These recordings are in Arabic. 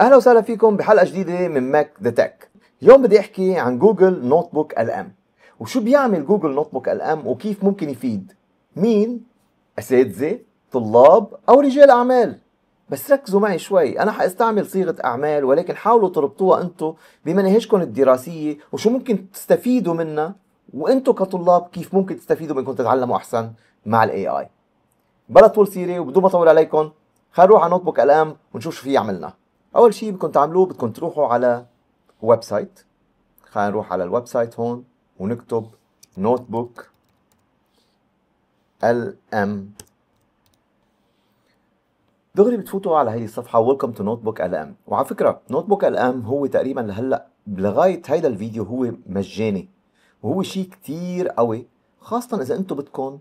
اهلا وسهلا فيكم بحلقه جديده من ماك ذا تك اليوم بدي احكي عن جوجل نوت بوك الام وشو بيعمل جوجل نوت بوك الام وكيف ممكن يفيد مين اساتذه طلاب او رجال اعمال بس ركزوا معي شوي انا حاستعمل صيغه اعمال ولكن حاولوا تربطوها انتم بمناهجكم الدراسيه وشو ممكن تستفيدوا منها وانتم كطلاب كيف ممكن تستفيدوا منكم تتعلموا احسن مع الاي اي بلا طول سيره وبدون ما اطول عليكم خلينا نروح على نوت بوك الام ونشوف شو في عملنا اول شيء بدكم تعملوه بدكم تروحوا على ويب سايت خلينا نروح على الويب سايت هون ونكتب نوت بوك ال ام دغري بتفوتوا على هي الصفحه ويلكم تو نوت بوك ال ام وعلى فكره نوت بوك ال ام هو تقريبا لهلا لغايه هيدا الفيديو هو مجاني وهو شيء كتير قوي خاصه اذا انتم بدكم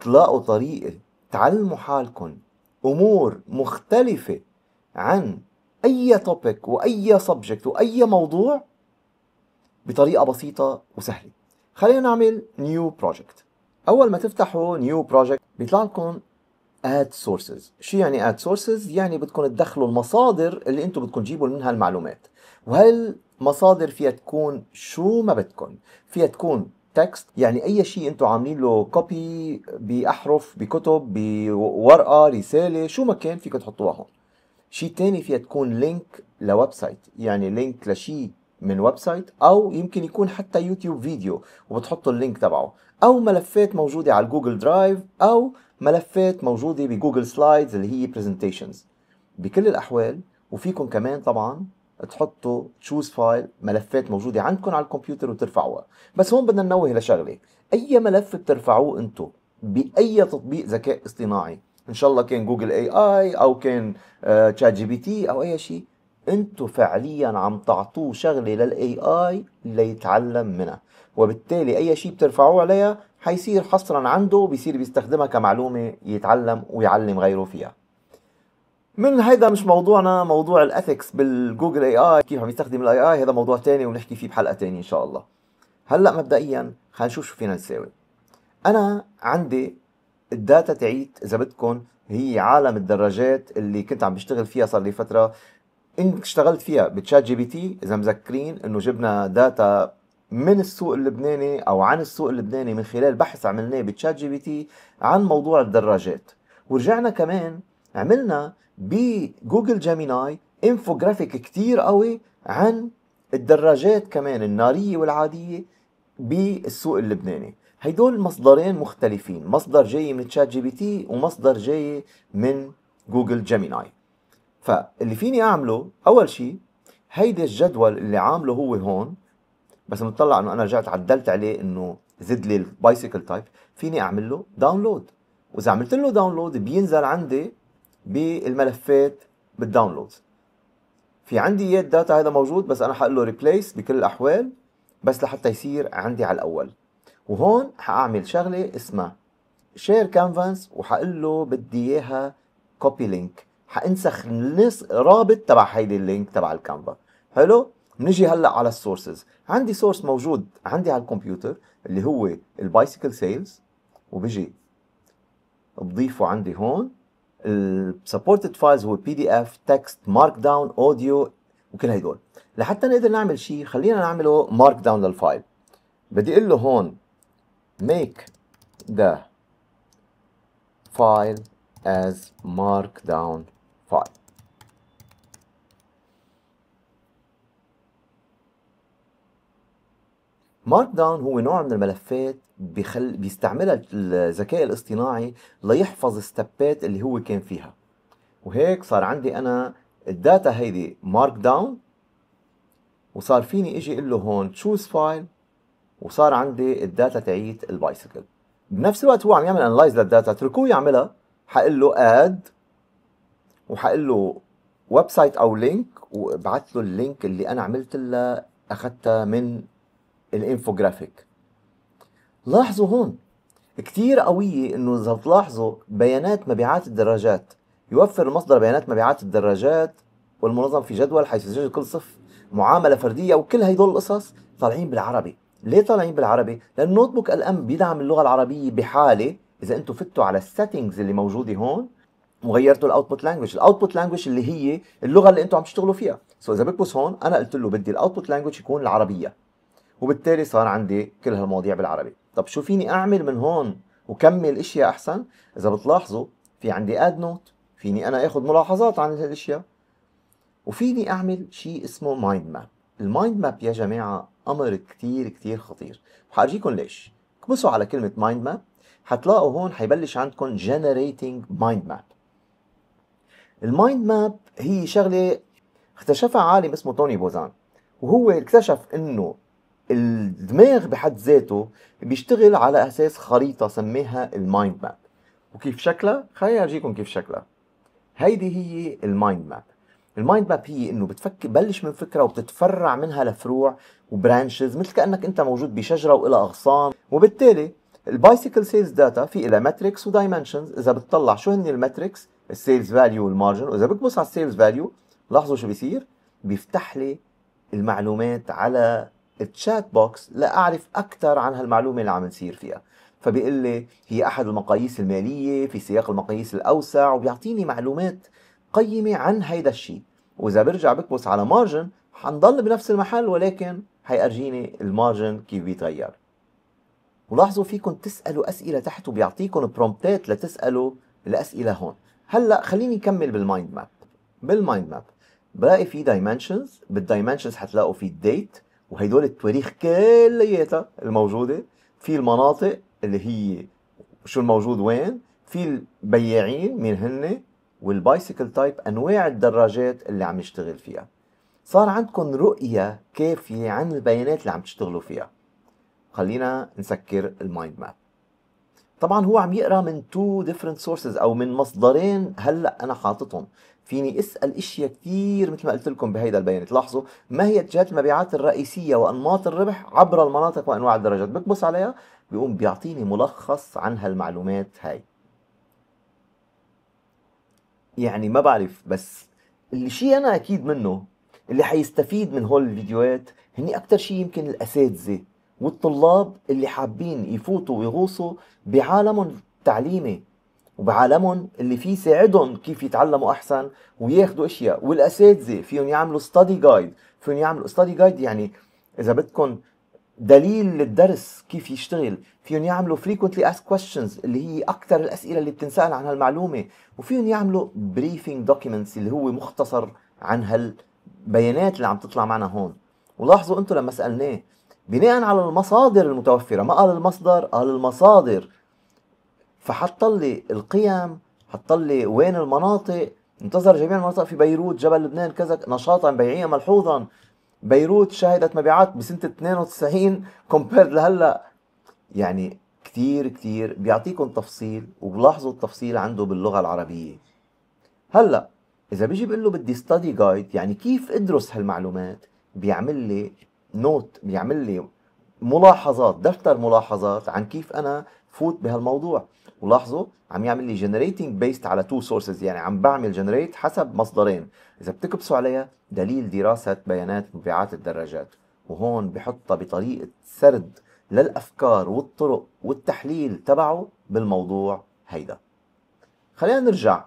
تلاقوا طريقه تعلموا حالكم امور مختلفه عن اي توبيك واي سبجكت واي موضوع بطريقه بسيطه وسهله خلينا نعمل نيو بروجكت اول ما تفتحوا نيو بروجكت بيطلع لكم اد سورسز شو يعني اد سورسز يعني بدكم تدخلوا المصادر اللي انتم بدكم تجيبوا منها المعلومات وهالمصادر فيها تكون شو ما بدكم فيها تكون تكست يعني اي شيء انتم عاملين له كوبي باحرف بكتب بورقه رساله شو ما كان فيكم تحطوها هون شيء تاني فيها تكون لينك لويب سايت يعني لينك لشيء من ويب سايت او يمكن يكون حتى يوتيوب فيديو وبتحطوا اللينك تبعه او ملفات موجوده على جوجل درايف او ملفات موجوده بجوجل سلايدز اللي هي برزنتيشنز بكل الاحوال وفيكم كمان طبعا تحطوا تشوز فايل ملفات موجوده عندكم على الكمبيوتر وترفعوها بس هون بدنا ننوه لشغله اي ملف بترفعوه انتم باي تطبيق ذكاء اصطناعي ان شاء الله كان جوجل اي اي او كان تشات جي بي تي او اي شيء انتم فعليا عم تعطوه شغله للاي اي ليتعلم منها وبالتالي اي شيء بترفعوه عليها حيصير حصرا عنده بيصير بيستخدمها كمعلومه يتعلم ويعلم غيره فيها من هيدا مش موضوعنا موضوع الاثكس بالجوجل اي اي كيف عم يستخدم الاي اي هذا موضوع تاني ونحكي فيه بحلقه تانية ان شاء الله هلا مبدئيا خلينا نشوف شو فينا نساوي انا عندي الداتا تعيت اذا بدكم هي عالم الدراجات اللي كنت عم بشتغل فيها صار لي فتره ان اشتغلت فيها بتشات جي بي تي اذا مذكرين انه جبنا داتا من السوق اللبناني او عن السوق اللبناني من خلال بحث عملناه بتشات جي بي تي عن موضوع الدراجات ورجعنا كمان عملنا بجوجل جيميناي انفوجرافيك كتير قوي عن الدراجات كمان الناريه والعاديه بالسوق اللبناني هيدول مصدرين مختلفين مصدر جاي من تشات جي بي تي ومصدر جاي من جوجل جيميناي فاللي فيني اعمله اول شيء هيدا الجدول اللي عامله هو هون بس نطلع انه انا رجعت عدلت عليه انه زد لي البايسيكل تايب فيني اعمل له داونلود واذا عملت له داونلود بينزل عندي بالملفات بالداونلود في عندي اياه الداتا هذا موجود بس انا حقول له ريبليس بكل الاحوال بس لحتى يصير عندي على الاول وهون حاعمل شغله اسمها شير كانفاس وحقول له بدي اياها كوبي لينك حانسخ رابط تبع هيدي اللينك تبع الكانفا حلو نجي هلا على السورسز عندي سورس موجود عندي على الكمبيوتر اللي هو البايسيكل سيلز وبجي بضيفه عندي هون السبورتد فايلز هو بي دي اف تكست مارك داون اوديو وكل هدول لحتى نقدر نعمل شيء خلينا نعمله مارك داون للفايل بدي اقول له هون make the file as markdown file markdown هو نوع من الملفات بيخل... بيستعملها الذكاء الاصطناعي ليحفظ الستبات اللي هو كان فيها وهيك صار عندي انا الداتا هيدي markdown وصار فيني اجي اقول له هون تشوز فايل وصار عندي الداتا تاعيت البايسكل بنفس الوقت هو عم يعمل انلايز للداتا اتركوه يعملها حقول له اد وحقول له ويب سايت او لينك وابعث له اللينك اللي انا عملت له اخذتها من الانفوجرافيك لاحظوا هون كثير قوية انه اذا بتلاحظوا بيانات مبيعات الدراجات يوفر المصدر بيانات مبيعات الدراجات والمنظم في جدول حيث يسجل كل صف معاملة فردية وكل هدول القصص طالعين بالعربي ليه طالعين بالعربي؟ لأن نوت بوك الأم بيدعم اللغة العربية بحالة إذا أنتم فتوا على السيتنجز اللي موجودة هون وغيرتوا الاوتبوت لانجوج، الاوتبوت لانجوج اللي هي اللغة اللي أنتم عم تشتغلوا فيها، سو إذا بكبس هون أنا قلت له بدي الاوتبوت لانجوج يكون العربية وبالتالي صار عندي كل هالمواضيع بالعربي، طب شو فيني أعمل من هون وكمل أشياء أحسن؟ إذا بتلاحظوا في عندي اد نوت، فيني أنا آخذ ملاحظات عن هالأشياء وفيني أعمل شيء اسمه مايند ماب، المايند ماب يا جماعة امر كتير كتير خطير وحارجيكم ليش اكبسوا على كلمه مايند ماب هتلاقوا هون حيبلش عندكم generating mind map المايند ماب هي شغله اكتشفها عالم اسمه توني بوزان وهو اكتشف انه الدماغ بحد ذاته بيشتغل على اساس خريطه سميها المايند ماب وكيف شكلها خليني ارجيكم كيف شكلها هيدي هي المايند ماب المايند ماب هي انه بتفكر بلش من فكره وبتتفرع منها لفروع وبرانشز مثل كانك انت موجود بشجره والى اغصان وبالتالي البايسيكل سيلز داتا في لها ماتريكس ودايمنشنز اذا بتطلع شو هن الماتريكس السيلز فاليو والمارجن واذا بكبس على السيلز فاليو لاحظوا شو بيصير بيفتح لي المعلومات على التشات بوكس لاعرف اكثر عن هالمعلومه اللي عم نسير فيها فبيقول لي هي احد المقاييس الماليه في سياق المقاييس الاوسع وبيعطيني معلومات قيمة عن هيدا الشيء وإذا برجع بكبس على مارجن حنضل بنفس المحل ولكن حيأرجيني المارجن كيف بيتغير ولاحظوا فيكم تسألوا أسئلة تحت وبيعطيكم برومبتات لتسألوا الأسئلة هون هلا خليني أكمل بالمايند ماب بالمايند ماب بلاقي في دايمنشنز بالدايمنشنز حتلاقوا في الديت وهيدول التواريخ كلياتها الموجودة في المناطق اللي هي شو الموجود وين في البياعين مين هن والبايسيكل تايب انواع الدراجات اللي عم يشتغل فيها صار عندكم رؤية كافية عن البيانات اللي عم تشتغلوا فيها خلينا نسكر المايند ماب طبعا هو عم يقرا من تو ديفرنت سورسز او من مصدرين هلا انا حاططهم فيني اسال اشياء كثير مثل ما قلت لكم بهيدا البيانات لاحظوا ما هي اتجاهات المبيعات الرئيسيه وانماط الربح عبر المناطق وانواع الدرجات بكبس عليها بيقوم بيعطيني ملخص عن هالمعلومات هاي يعني ما بعرف بس اللي شيء انا اكيد منه اللي حيستفيد من هول الفيديوهات هني اكثر شيء يمكن الاساتذه والطلاب اللي حابين يفوتوا ويغوصوا بعالمهم التعليمي وبعالمهم اللي فيه يساعدهم كيف يتعلموا احسن وياخذوا اشياء والاساتذه فيهم يعملوا ستادي جايد فيهم يعملوا ستادي جايد يعني اذا بدكم دليل للدرس كيف يشتغل فيهم يعملوا frequently asked questions اللي هي اكثر الاسئله اللي بتنسال عن هالمعلومه وفيهم يعملوا briefing documents اللي هو مختصر عن هالبيانات اللي عم تطلع معنا هون ولاحظوا انتم لما سالناه بناء على المصادر المتوفره ما قال المصدر قال المصادر فحط لي القيم حط لي وين المناطق انتظر جميع المناطق في بيروت جبل لبنان كذا نشاطا بيعيا ملحوظا بيروت شهدت مبيعات بسنة 92 كومبيرد لهلا يعني كتير كتير بيعطيكم تفصيل وبلاحظوا التفصيل عنده باللغة العربية هلا إذا بيجي بقول له بدي ستادي جايد يعني كيف أدرس هالمعلومات بيعمل لي نوت بيعمل لي ملاحظات دفتر ملاحظات عن كيف انا فوت بهالموضوع ولاحظوا عم يعمل لي جنريتنج بيست على تو سورسز يعني عم بعمل جنريت حسب مصدرين اذا بتكبسوا عليها دليل دراسه بيانات مبيعات الدراجات وهون بحطها بطريقه سرد للافكار والطرق والتحليل تبعه بالموضوع هيدا خلينا نرجع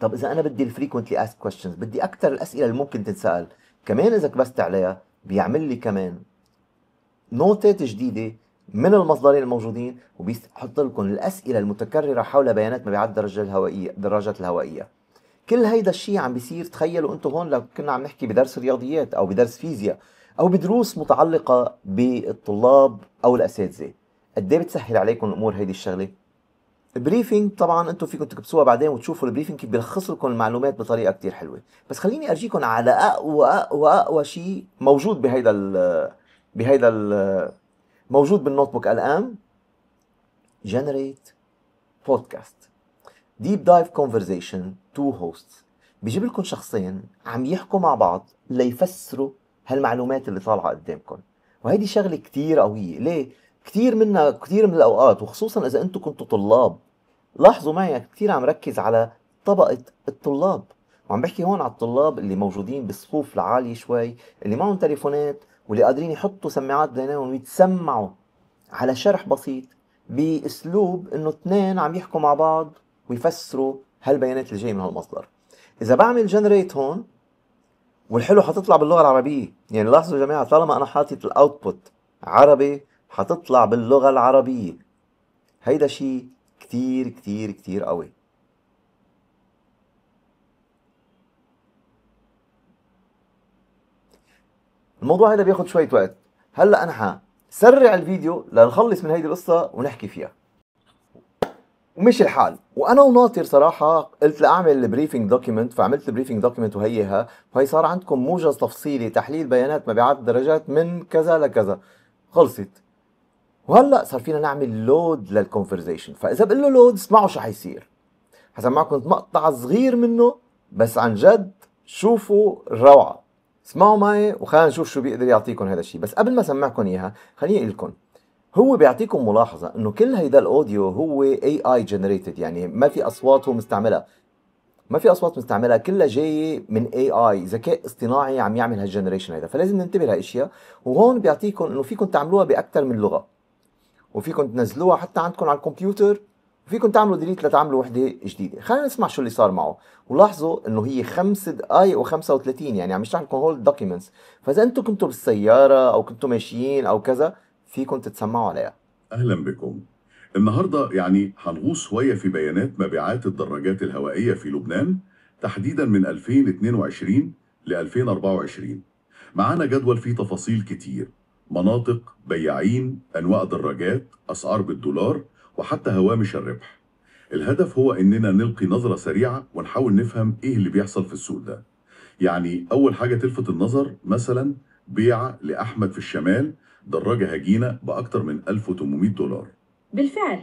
طب اذا انا بدي الفريكونتلي اسك كويشنز بدي اكثر الاسئله اللي ممكن تنسال كمان اذا كبست عليها بيعمل لي كمان نوتات جديده من المصدرين الموجودين وبيحط لكم الاسئله المتكرره حول بيانات مبيعات الدرجه الهوائيه الدراجات الهوائيه كل هيدا الشيء عم بيصير تخيلوا انتم هون لو كنا عم نحكي بدرس رياضيات او بدرس فيزياء او بدروس متعلقه بالطلاب او الاساتذه قد ايه بتسهل عليكم الامور هيدي الشغله البريفنج طبعا انتم فيكم تكبسوها بعدين وتشوفوا البريفنج كيف بيلخص لكم المعلومات بطريقه كتير حلوه بس خليني ارجيكم على اقوى اقوى اقوى شيء موجود بهيدا بهيدا موجود بالنوت بوك الان جنريت بودكاست ديب دايف كونفرزيشن تو هوستس بجيب لكم شخصين عم يحكوا مع بعض ليفسروا هالمعلومات اللي طالعه قدامكم وهيدي شغله كتير قويه ليه كتير منا كتير من الاوقات وخصوصا اذا انتم كنتوا طلاب لاحظوا معي كتير عم ركز على طبقه الطلاب وعم بحكي هون على الطلاب اللي موجودين بالصفوف العاليه شوي اللي معهم تليفونات واللي قادرين يحطوا سماعات بذنانهم ويتسمعوا على شرح بسيط باسلوب انه اثنين عم يحكوا مع بعض ويفسروا هالبيانات اللي جايه من هالمصدر اذا بعمل جنريت هون والحلو حتطلع باللغه العربيه يعني لاحظوا يا جماعه طالما انا حاطط الاوتبوت عربي حتطلع باللغه العربيه هيدا شيء كتير كتير كتير قوي الموضوع هذا بياخذ شويه وقت هلا انا حسرع الفيديو لنخلص من هيدي القصه ونحكي فيها ومشي الحال وانا وناطر صراحه قلت لاعمل البريفنج دوكيمنت فعملت البريفنج دوكيمنت وهيها وهي صار عندكم موجز تفصيلي تحليل بيانات مبيعات درجات من كذا لكذا خلصت وهلا صار فينا نعمل لود للكونفرزيشن فاذا بقول له لود اسمعوا شو حيصير حسمعكم مقطع صغير منه بس عن جد شوفوا الروعه اسمعوا معي وخلينا نشوف شو بيقدر يعطيكم هذا الشيء بس قبل ما اسمعكم اياها خليني اقول لكم هو بيعطيكم ملاحظة انه كل هيدا الاوديو هو اي اي جنريتد يعني ما في اصوات هو مستعملها ما في اصوات مستعملها كلها جايه من اي اي ذكاء اصطناعي عم يعمل هالجنريشن هيدا فلازم ننتبه لهالاشياء وهون بيعطيكم انه فيكم تعملوها باكثر من لغه وفيكم تنزلوها حتى عندكم على الكمبيوتر فيكم تعملوا ديليت لتعملوا وحده جديده خلينا نسمع شو اللي صار معه ولاحظوا انه هي 5 دقائق و35 يعني عم يشرح لكم هول الدوكيومنتس فاذا انتم كنتوا بالسياره او كنتوا ماشيين او كذا فيكم تتسمعوا عليها اهلا بكم النهارده يعني هنغوص شويه في بيانات مبيعات الدراجات الهوائيه في لبنان تحديدا من 2022 ل 2024 معانا جدول فيه تفاصيل كتير مناطق بياعين انواع دراجات اسعار بالدولار وحتى هوامش الربح الهدف هو اننا نلقي نظرة سريعة ونحاول نفهم ايه اللي بيحصل في السوق ده يعني اول حاجة تلفت النظر مثلا بيع لأحمد في الشمال دراجة هجينة بأكتر من 1800 دولار بالفعل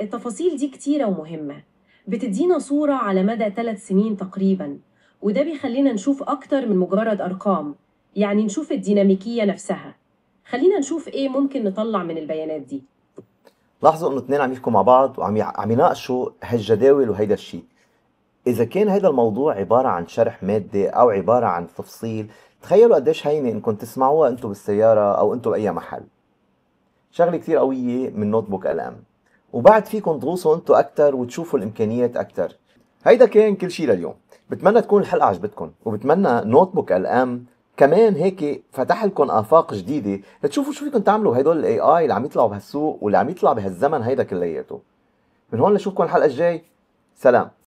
التفاصيل دي كتيرة ومهمة بتدينا صورة على مدى ثلاث سنين تقريبا وده بيخلينا نشوف أكتر من مجرد أرقام يعني نشوف الديناميكية نفسها خلينا نشوف إيه ممكن نطلع من البيانات دي لاحظوا انه اثنين عم يحكوا مع بعض وعم عم يناقشوا هالجداول وهيدا الشيء اذا كان هيدا الموضوع عباره عن شرح ماده او عباره عن تفصيل تخيلوا قديش هينه انكم تسمعوها انتم بالسياره او انتم باي محل شغله كثير قويه من نوت بوك الام وبعد فيكم تغوصوا انتم اكثر وتشوفوا الامكانيات اكثر هيدا كان كل شيء لليوم بتمنى تكون الحلقه عجبتكم وبتمنى نوت بوك الام كمان هيك فتح لكم افاق جديده لتشوفوا شو فيكم تعملوا هدول الاي اي اللي عم يطلعوا بهالسوق واللي عم يطلع بهالزمن هيدا كلياته من هون لشوفكم الحلقه الجاي سلام